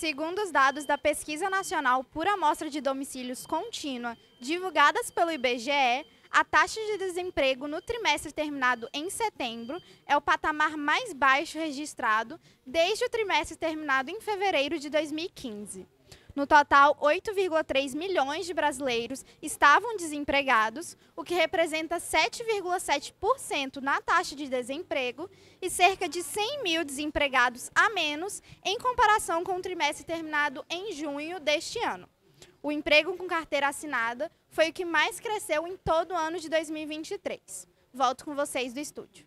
Segundo os dados da Pesquisa Nacional por Amostra de Domicílios Contínua, divulgadas pelo IBGE, a taxa de desemprego no trimestre terminado em setembro é o patamar mais baixo registrado desde o trimestre terminado em fevereiro de 2015. No total, 8,3 milhões de brasileiros estavam desempregados, o que representa 7,7% na taxa de desemprego e cerca de 100 mil desempregados a menos em comparação com o trimestre terminado em junho deste ano. O emprego com carteira assinada foi o que mais cresceu em todo o ano de 2023. Volto com vocês do estúdio.